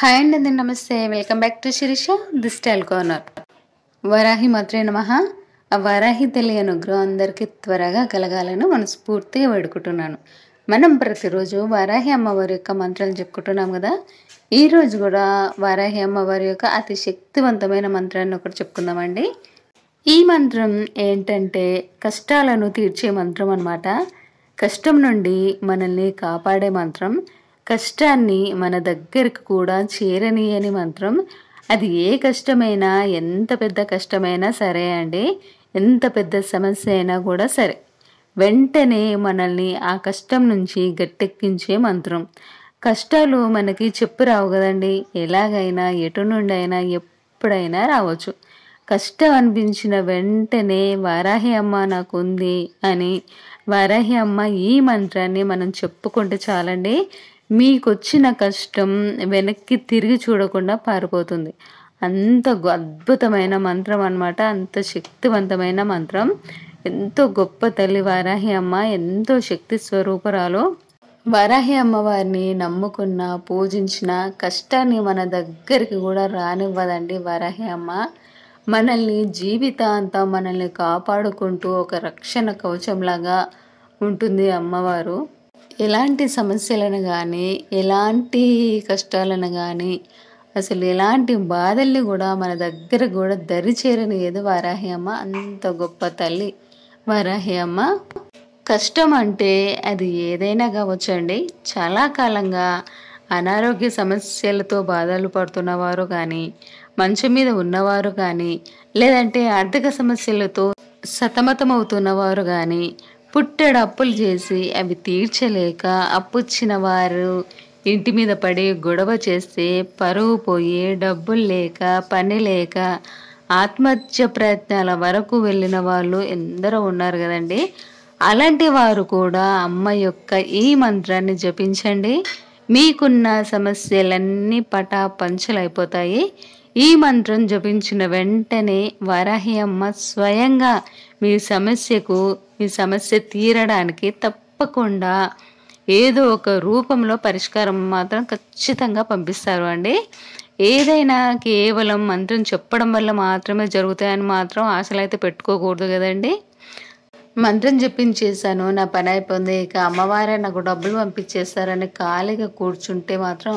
hi అండి అండి నమస్తే welcome back to Shirisha the style corner Varahi మాత్రే నమ ఆ వరాహి తల్లి అనుగ్రహం అందరికీ త్వరగా కలగాలని మనస్ఫూర్తిగా వేడుకుంటున్నాను మనం ప్రతిరోజు వరాహి అమ్మవారి యొక్క మంత్రాలు చెప్పుకుంటున్నాం కదా ఈరోజు కూడా వరాహి అమ్మవారి యొక్క అతి శక్తివంతమైన మంత్రాన్ని ఒకటి చెప్పుకుందామండి ఈ మంత్రం ఏంటంటే కష్టాలను తీర్చే మంత్రం అనమాట కష్టం నుండి మనల్ని కాపాడే మంత్రం కష్టాన్ని మన దగ్గరకు కూడా చేరనీయని మంత్రం అది ఏ కష్టమైనా ఎంత పెద్ద కష్టమైనా సరే అండి ఎంత పెద్ద సమస్య అయినా కూడా సరే వెంటనే మనల్ని ఆ కష్టం నుంచి గట్టెక్కించే మంత్రం కష్టాలు మనకి చెప్పు రావు కదండి ఎలాగైనా ఎటు నుండి అయినా ఎప్పుడైనా రావచ్చు కష్టం అనిపించిన వెంటనే వారాహి అమ్మ నాకు ఉంది అని వారాహి అమ్మ ఈ మంత్రాన్ని మనం చెప్పుకుంటే చాలండి మీకు వచ్చిన కష్టం వెనక్కి తిరిగి చూడకుండా పారిపోతుంది అంత అద్భుతమైన మంత్రం అనమాట అంత శక్తివంతమైన మంత్రం ఎంతో గొప్ప తల్లి వారాహి అమ్మ ఎంతో శక్తి స్వరూపరాలు వరాహి అమ్మవారిని నమ్ముకున్న పూజించిన కష్టాన్ని మన దగ్గరికి కూడా రానివ్వదండి వరాహి అమ్మ మనల్ని జీవితాంతం మనల్ని కాపాడుకుంటూ ఒక రక్షణ కవచంలాగా ఉంటుంది అమ్మవారు ఎలాంటి సమస్యలను కానీ ఎలాంటి కష్టాలను కానీ అసలు ఎలాంటి బాధల్ని కూడా మన దగ్గర కూడా దరి చేరని ఏదో వారాహి అమ్మ అంత గొప్ప తల్లి వారాహి అమ్మ కష్టం అంటే అది ఏదైనా కావచ్చండి చాలా కాలంగా అనారోగ్య సమస్యలతో బాధలు పడుతున్నవారు కానీ మంచం మీద ఉన్నవారు కానీ లేదంటే ఆర్థిక సమస్యలతో సతమతమవుతున్నవారు కానీ పుట్టెడు అప్పులు చేసి అవి తీర్చలేక అప్పుచ్చిన వారు ఇంటి మీద పడి గొడవ చేస్తే పరువు పోయి డబ్బులు లేక పని లేక ఆత్మహత్య ప్రయత్నాల వరకు వెళ్ళిన వాళ్ళు ఎందరో ఉన్నారు కదండి అలాంటి వారు కూడా అమ్మ యొక్క ఈ మంత్రాన్ని జపించండి మీకున్న సమస్యలన్నీ పటా పంచలైపోతాయి ఈ మంత్రం జపించిన వెంటనే వరాహి అమ్మ స్వయంగా మీ సమస్యకు మీ సమస్య తీరడానికి తప్పకుండా ఏదో ఒక రూపంలో పరిష్కారం మాత్రం ఖచ్చితంగా పంపిస్తారు అండి ఏదైనా కేవలం మంత్రం చెప్పడం వల్ల మాత్రమే జరుగుతాయని మాత్రం ఆశలు అయితే పెట్టుకోకూడదు కదండి మంత్రం చెప్పించేసాను నా పని అయిపోయింది ఇక అమ్మవారే నాకు డబ్బులు పంపించేస్తారని ఖాళీగా కూర్చుంటే మాత్రం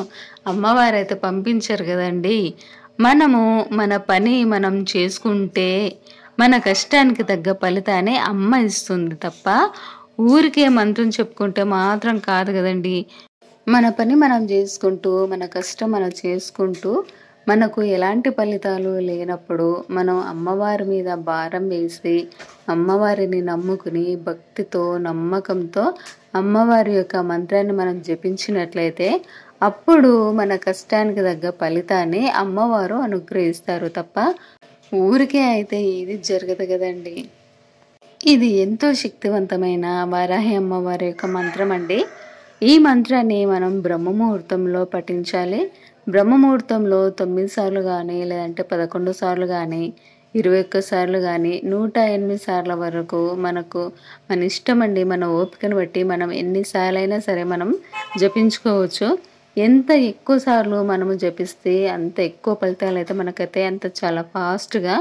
అమ్మవారు అయితే పంపించారు కదండి మనము మన పని మనం చేసుకుంటే మన కష్టానికి తగ్గ ఫలితాన్ని అమ్మ ఇస్తుంది తప్ప ఊరికే మంత్రం చెప్పుకుంటే మాత్రం కాదు కదండి మన పని మనం చేసుకుంటూ మన కష్టం మనం చేసుకుంటూ మనకు ఎలాంటి ఫలితాలు లేనప్పుడు మనం అమ్మవారి మీద భారం వేసి అమ్మవారిని నమ్ముకుని భక్తితో నమ్మకంతో అమ్మవారి యొక్క మంత్రాన్ని మనం జపించినట్లయితే అప్పుడు మన కష్టానికి తగ్గ ఫలితాన్ని అమ్మవారు అనుగ్రహిస్తారు తప్ప ఊరికే అయితే ఇది జరగదు కదండి ఇది ఎంతో శక్తివంతమైన వారాహి అమ్మవారి యొక్క మంత్రం అండి ఈ మంత్రాన్ని మనం బ్రహ్మముహూర్తంలో పఠించాలి బ్రహ్మముహూర్తంలో తొమ్మిది సార్లు కానీ లేదంటే పదకొండు సార్లు కానీ ఇరవై ఒక్క సార్లు కానీ నూట ఎనిమిది సార్ల వరకు మనకు మన ఇష్టం అండి మన ఓపికను బట్టి మనం ఎన్నిసార్లైనా సరే మనం జపించుకోవచ్చు ఎంత ఎక్కువ సార్లు మనము జపిస్తే అంత ఎక్కువ ఫలితాలు అయితే మనకైతే అంత చాలా ఫాస్ట్గా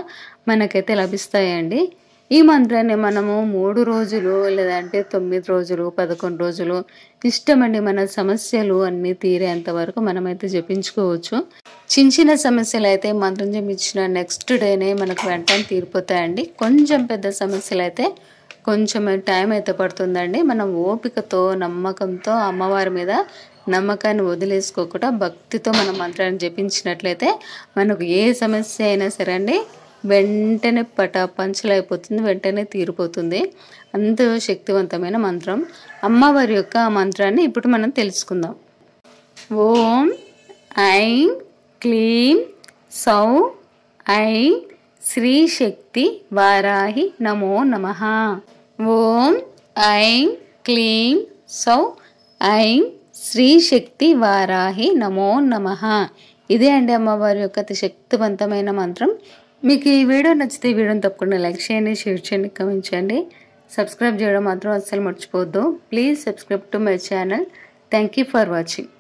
మనకైతే లభిస్తాయండి ఈ మంత్రాన్ని మనము మూడు రోజులు లేదంటే తొమ్మిది రోజులు పదకొండు రోజులు ఇష్టమండి మన సమస్యలు అన్నీ తీరేంత వరకు మనమైతే జపించుకోవచ్చు చిన్న చిన్న సమస్యలు అయితే మంత్రం జపించిన నెక్స్ట్ డేనే మనకు వెంటనే తీరిపోతాయండి కొంచెం పెద్ద సమస్యలు అయితే కొంచెం టైం అయితే పడుతుందండి మనం ఓపికతో నమ్మకంతో అమ్మవారి మీద నమ్మకాన్ని వదిలేసుకోకుండా భక్తితో మనం మంత్రాన్ని జపించినట్లయితే మనకు ఏ సమస్య అయినా సరే అండి వెంటనే పట పంచలైపోతుంది వెంటనే తీరిపోతుంది అంత శక్తివంతమైన మంత్రం అమ్మవారి యొక్క మంత్రాన్ని ఇప్పుడు మనం తెలుసుకుందాం ఓం ఐం క్లీం సౌ ఐ శ్రీ శక్తి వారాహి నమో నమ ఓం ఐం క్లీం సౌ ఐం శ్రీ శక్తి వారాహి నమో నమ ఇదే అండి అమ్మవారి యొక్క అతి శక్తివంతమైన మంత్రం మీకు ఈ వీడియో నచ్చితే ఈ వీడియోని తప్పకుండా లైక్ చేయండి షేర్ చేయండి కమెంట్ చేయండి సబ్స్క్రైబ్ చేయడం మాత్రం అస్సలు మర్చిపోవద్దు please subscribe to my channel thank you for watching